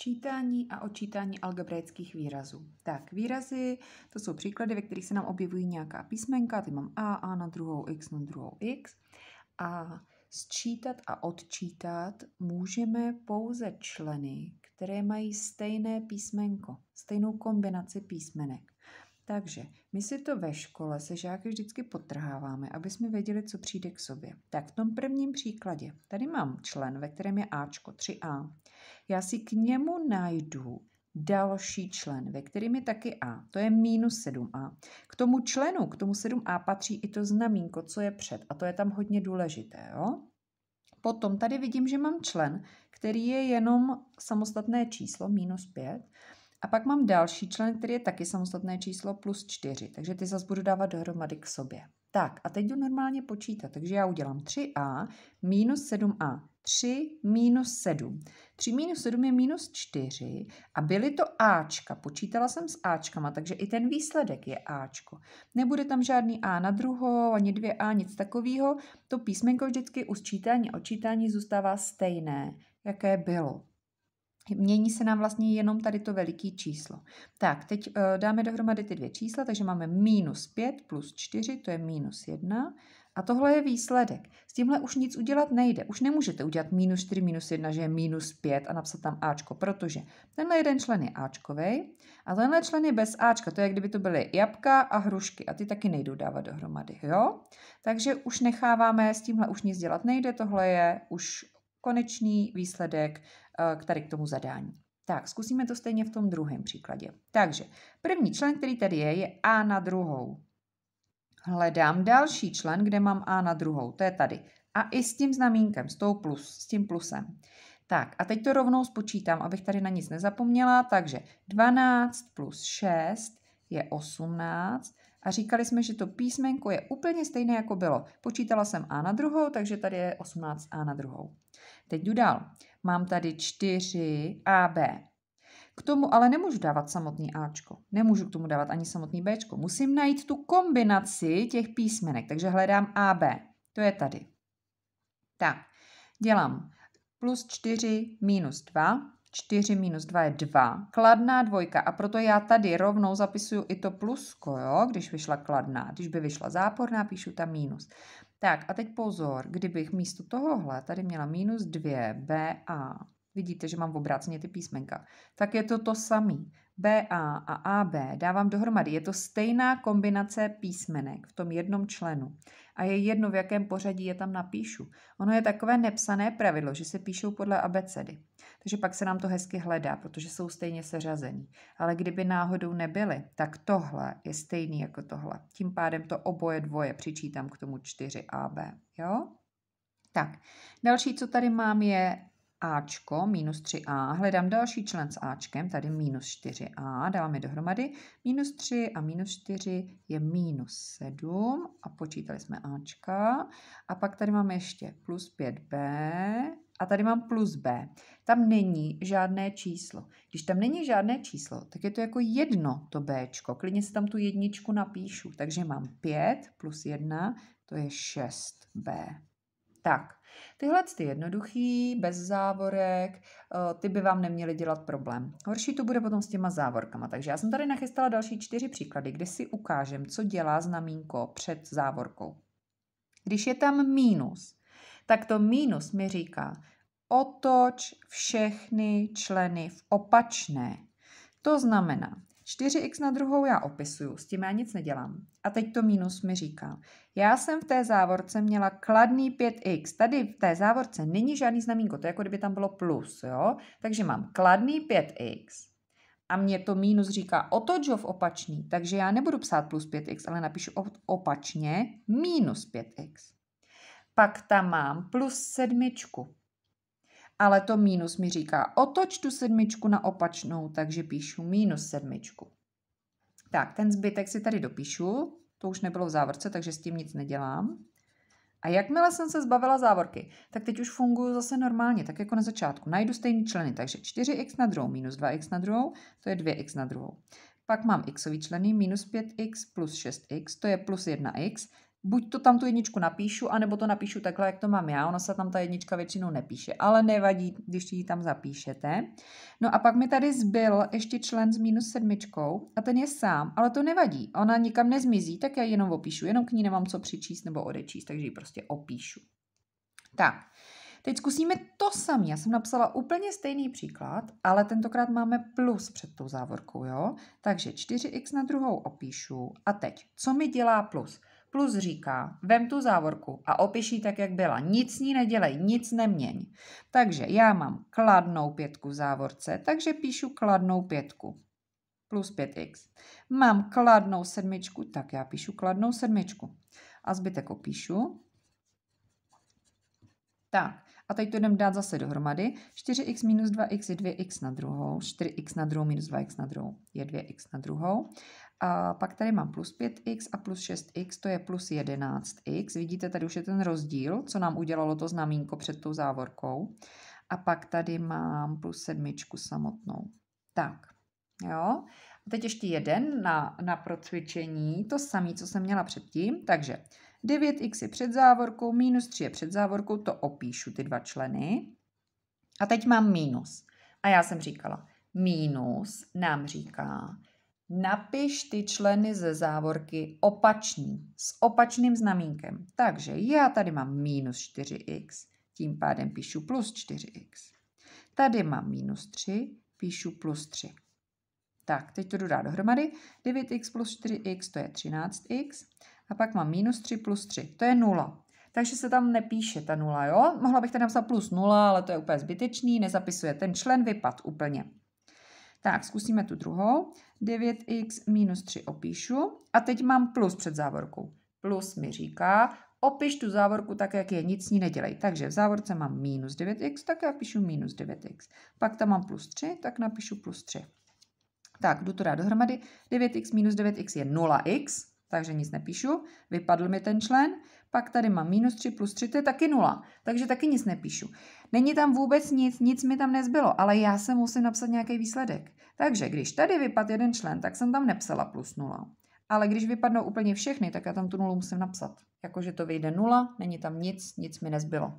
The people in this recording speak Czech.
Čítání a očítání algebraických výrazů. Tak, výrazy, to jsou příklady, ve kterých se nám objevují nějaká písmenka, ty mám A, A na druhou X, na druhou X. A sčítat a odčítat můžeme pouze členy, které mají stejné písmenko, stejnou kombinaci písmenek. Takže my si to ve škole se žáky vždycky potrháváme, aby jsme věděli, co přijde k sobě. Tak v tom prvním příkladě, tady mám člen, ve kterém je Ačko, 3A. Já si k němu najdu další člen, ve kterém je taky A. To je minus 7A. K tomu členu, k tomu 7A patří i to znamínko, co je před. A to je tam hodně důležité, jo? Potom tady vidím, že mám člen, který je jenom samostatné číslo, minus 5. A pak mám další člen, který je taky samostatné číslo plus 4, takže ty zase budu dávat dohromady k sobě. Tak a teď jdu normálně počítat, takže já udělám 3a minus 7a. 3 minus 7. 3 minus 7 je minus 4 a byly to Ačka. Počítala jsem s Ačkama, takže i ten výsledek je Ačko. Nebude tam žádný A na druhou, ani dvě A, nic takového. To písmenko vždycky u sčítání odčítání zůstává stejné, jaké bylo. Mění se nám vlastně jenom tady to veliké číslo. Tak, teď eh, dáme dohromady ty dvě čísla, takže máme minus 5 plus 4, to je minus 1. A tohle je výsledek. S tímhle už nic udělat nejde. Už nemůžete udělat minus 4, minus 1, že je minus 5 a napsat tam Ačko, protože tenhle jeden člen je Ačkovej a tenhle člen je bez Ačka. To je, jak kdyby to byly jabka a hrušky a ty taky nejdou dávat dohromady, jo? Takže už necháváme, s tímhle už nic dělat nejde, tohle je už konečný výsledek k eh, tady k tomu zadání. Tak, zkusíme to stejně v tom druhém příkladě. Takže první člen, který tady je, je A na druhou. Hledám další člen, kde mám A na druhou. To je tady. A i s tím znamínkem, s, tou plus, s tím plusem. Tak a teď to rovnou spočítám, abych tady na nic nezapomněla. Takže 12 plus 6 je 18. A říkali jsme, že to písmenko je úplně stejné, jako bylo. Počítala jsem A na druhou, takže tady je 18A na druhou. Teď jdu dál. Mám tady 4AB. K tomu ale nemůžu dávat samotný Ačko. Nemůžu k tomu dávat ani samotný Bčko. Musím najít tu kombinaci těch písmenek, takže hledám AB. To je tady. Tak, dělám plus 4 minus 2, 4 minus 2 je 2, kladná dvojka a proto já tady rovnou zapisuju i to plusko, jo, když vyšla kladná. Když by vyšla záporná, píšu tam minus. Tak a teď pozor, kdybych místo tohohle tady měla minus 2 BA, vidíte, že mám v obráceně ty písmenka, tak je to to samý. BA a AB dávám dohromady. Je to stejná kombinace písmenek v tom jednom členu. A je jedno, v jakém pořadí je tam napíšu. Ono je takové nepsané pravidlo, že se píšou podle abecedy. Takže pak se nám to hezky hledá, protože jsou stejně seřazení. Ale kdyby náhodou nebyly, tak tohle je stejný jako tohle. Tím pádem to oboje dvoje přičítám k tomu 4AB. Jo? Tak, další, co tady mám, je Ačko, minus 3A, hledám další člen s Ačkem, tady minus 4A, dáváme dohromady, minus 3 a minus 4 je minus 7 a počítali jsme Ačka. A pak tady máme ještě plus 5B, a tady mám plus B, tam není žádné číslo. Když tam není žádné číslo, tak je to jako jedno to B. Klidně si tam tu jedničku napíšu. Takže mám 5 plus 1, to je 6B. Tak, tyhle ty jednoduchý, bez závorek, eh, ty by vám neměly dělat problém. Horší to bude potom s těma závorkama. Takže já jsem tady nachystala další čtyři příklady, kde si ukážem, co dělá znamínko před závorkou. Když je tam mínus, tak to mínus mi říká, otoč všechny členy v opačné. To znamená, 4x na druhou já opisuju, s tím já nic nedělám. A teď to mínus mi říká. Já jsem v té závorce měla kladný 5x. Tady v té závorce není žádný znamínko, to je jako kdyby tam bylo plus, jo? Takže mám kladný 5x a mě to mínus říká otoč ho v opačný, takže já nebudu psát plus 5x, ale napíšu opačně mínus 5x pak tam mám plus sedmičku. Ale to mínus mi říká, otoč tu sedmičku na opačnou, takže píšu mínus sedmičku. Tak, ten zbytek si tady dopíšu, to už nebylo v závorce, takže s tím nic nedělám. A jakmile jsem se zbavila závorky, tak teď už funguji zase normálně, tak jako na začátku. Najdu stejný členy, takže 4x na druhou minus 2x na druhou, to je 2x na druhou. Pak mám xový členy minus 5x plus 6x, to je plus 1x, buď to tam tu jedničku napíšu, anebo to napíšu takhle, jak to mám já. Ono se tam ta jednička většinou nepíše, ale nevadí, když ji tam zapíšete. No a pak mi tady zbyl ještě člen s minus sedmičkou a ten je sám, ale to nevadí. Ona nikam nezmizí, tak já jenom opíšu, jenom k ní nemám co přičíst nebo odečíst, takže ji prostě opíšu. Tak, Teď zkusíme to samé. Já jsem napsala úplně stejný příklad, ale tentokrát máme plus před tou závorkou, jo? Takže 4x na druhou opíšu. A teď, co mi dělá plus? Plus říká, vem tu závorku a opiší tak, jak byla. Nic ní nedělej, nic neměň. Takže já mám kladnou pětku v závorce, takže píšu kladnou pětku. Plus 5x. Mám kladnou sedmičku, tak já píšu kladnou sedmičku. A zbytek opíšu. Tak, a teď to jdem dát zase dohromady. 4x minus 2x je 2x na druhou, 4x na druhou minus 2x na druhou je 2x na druhou. A pak tady mám plus 5x a plus 6x, to je plus 11x. Vidíte, tady už je ten rozdíl, co nám udělalo to znamínko před tou závorkou. A pak tady mám plus sedmičku samotnou. Tak, jo. A teď ještě jeden na, na procvičení, to samé, co jsem měla předtím. Takže 9x je před závorkou, minus 3 je před závorkou, to opíšu ty dva členy. A teď mám minus. A já jsem říkala, minus nám říká, Napiš ty členy ze závorky opačný, s opačným znamínkem. Takže já tady mám minus 4x, tím pádem píšu plus 4x. Tady mám minus 3, píšu plus 3. Tak, teď to dát dohromady. 9x plus 4x, to je 13x. A pak mám minus 3 plus 3, to je 0. Takže se tam nepíše ta nula, jo? Mohla bych tady napsat plus 0, ale to je úplně zbytečný, nezapisuje. Ten člen vypad úplně. Tak, zkusíme tu druhou. 9x minus 3 opíšu. A teď mám plus před závorkou. Plus mi říká, opiš tu závorku tak, jak je, nic s ní nedělej. Takže v závorce mám minus 9x, tak já píšu minus 9x. Pak tam mám plus 3, tak napíšu plus 3. Tak, jdu to dát dohromady. 9x minus 9x je 0x takže nic nepíšu. Vypadl mi ten člen, pak tady mám minus 3 plus 3, to je taky 0, takže taky nic nepíšu. Není tam vůbec nic, nic mi tam nezbylo, ale já se musím napsat nějaký výsledek. Takže když tady vypadl jeden člen, tak jsem tam nepsala plus 0. Ale když vypadnou úplně všechny, tak já tam tu nulu musím napsat. Jakože to vyjde nula, není tam nic, nic mi nezbylo.